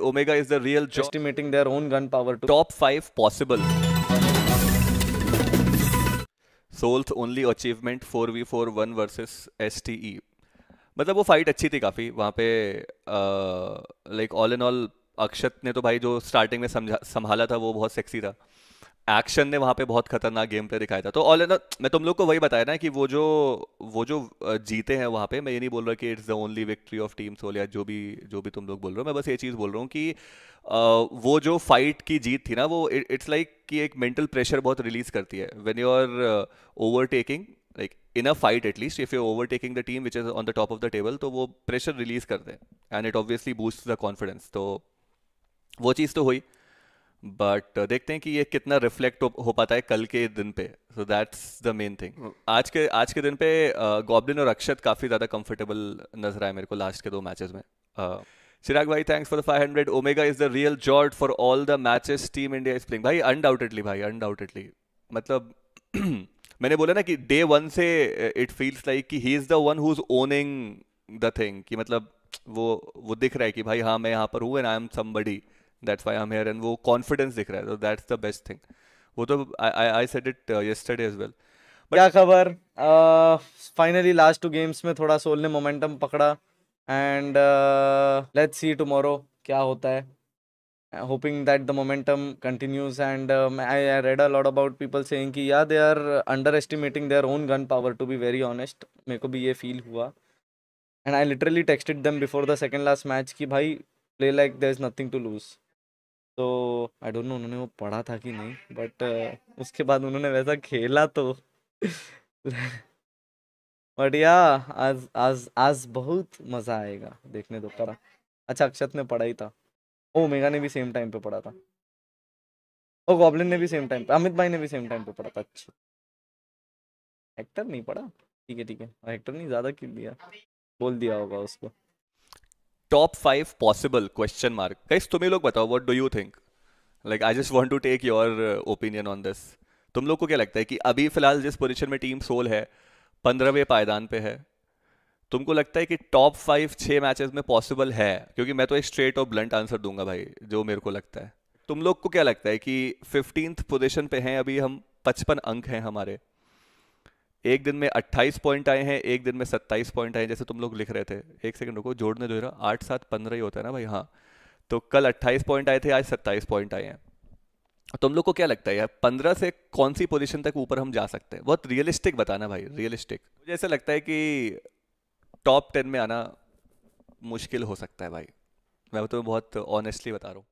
Omega is the real job. Estimating their own gun power to top five possible. Soul's only achievement 4v4 versus STE. मतलब वो fight अच्छी थी काफ़ी वहाँ पे like all in all Akshat ने तो भाई जो स्टार्टिंग में संभाला था वो बहुत सेक्सी था एक्शन ने वहाँ पे बहुत खतरनाक गेम प्ले दिखाया था तो ऑल इन मैं तुम लोग को वही बताया ना कि वो जो वो जो जीते हैं वहाँ पे मैं ये नहीं बोल रहा कि it's the only victory of team Soul या जो भी जो भी तुम लोग बोल रहे हो मैं बस ये चीज़ बोल रहा हूँ कि वो जो फाइट की जीत थी ना वो इट्स लाइक कि एक मेंटल प्रेशर बहुत रिलीज करती है when you are overtaking like in a fight at least if you overtaking the team which is on the top of the table तो वो प्रेशर रिलीज करते हैं and it obviously boost the confidence तो वो चीज़ तो हुई बट uh, देखते हैं कि ये कितना रिफ्लेक्ट हो, हो पाता है कल के दिन पे so that's the main thing आज के आज के दिन पे गॉबलिन uh, और अक्षत काफ़ी ज़्यादा कंफर्टेबल नजर आए मेरे को लास्ट के दो मैचेस में चिराग uh, भाई thanks for the 500 Omega is the real जॉर्ड for all the matches team India is playing भाई अनडाउटेडली भाई अनडाउटेडली मतलब मैंने बोला ना कि डे वन से इट फील्स लाइक कि he is the one who is owning the thing कि मतलब वो वो दिख रहा है कि भाई हाँ मैं यहाँ पर हूँ and I am somebody that's why I am here and वो कॉन्फिडेंस दिख रहा है तो दैट्स द बेस्ट थिंग वो तो I I said it yesterday as well क्या खबर फाइनली लास्ट टू गेम्स में थोड़ा सोल ने मोमेंटम पकड़ा एंड लेट्स सी टुमारो क्या होता है hoping that the momentum continues and um, I, I, read a lot about people saying कि yeah they are underestimating their own gun power to be very honest मेरे को भी ये feel हुआ and I literally texted them before the second last match कि भाई play like there's nothing to lose तो I don't know उन्होंने वो पढ़ा था कि नहीं बट uh, उसके बाद उन्होंने वैसा खेला तो बट या आज आज आज बहुत मज़ा आएगा देखने दो करा अच्छा अक्षत ने पढ़ा ही था ओ मेगा ने भी सेम टाइम पे पढ़ा था ओ गॉबलिन ने भी सेम टाइम पे अमित भाई ने भी सेम टाइम पे पढ़ा था अच्छा एक्टर नहीं पढ़ा ठीक है ठीक है एक्टर नहीं ज़्यादा क्यों दिया बोल दिया होगा उसको top five possible question mark कैस तुम ही लोग बताओ what do you think like I just want to take your opinion on this तुम लोग को क्या लगता है कि अभी फिलहाल जिस पोजिशन में टीम सोल है पंद्रहवें पायदान पे है तुमको लगता है कि टॉप फाइव छः मैचेस में पॉसिबल है क्योंकि मैं तो एक स्ट्रेट और ब्लंट आंसर दूंगा भाई जो मेरे को लगता है तुम लोग को क्या लगता है कि फिफ्टींथ पोजिशन पे हैं अभी हम पचपन अंक हैं हमारे एक दिन में 28 पॉइंट आए हैं एक दिन में 27 पॉइंट आए हैं जैसे तुम लोग लिख रहे थे एक सेकंड रुको जोड़ने जो रहा आठ सात पंद्रह ही होता है ना भाई हाँ तो कल 28 पॉइंट आए थे आज 27 पॉइंट आए हैं तुम लोग को क्या लगता है यार पंद्रह से कौन सी पोजिशन तक ऊपर हम जा सकते हैं बहुत रियलिस्टिक बताना भाई रियलिस्टिक मुझे ऐसा लगता है कि टॉप टेन में आना मुश्किल हो सकता है भाई मैं तुम्हें बहुत ऑनेस्टली बता रहा हूँ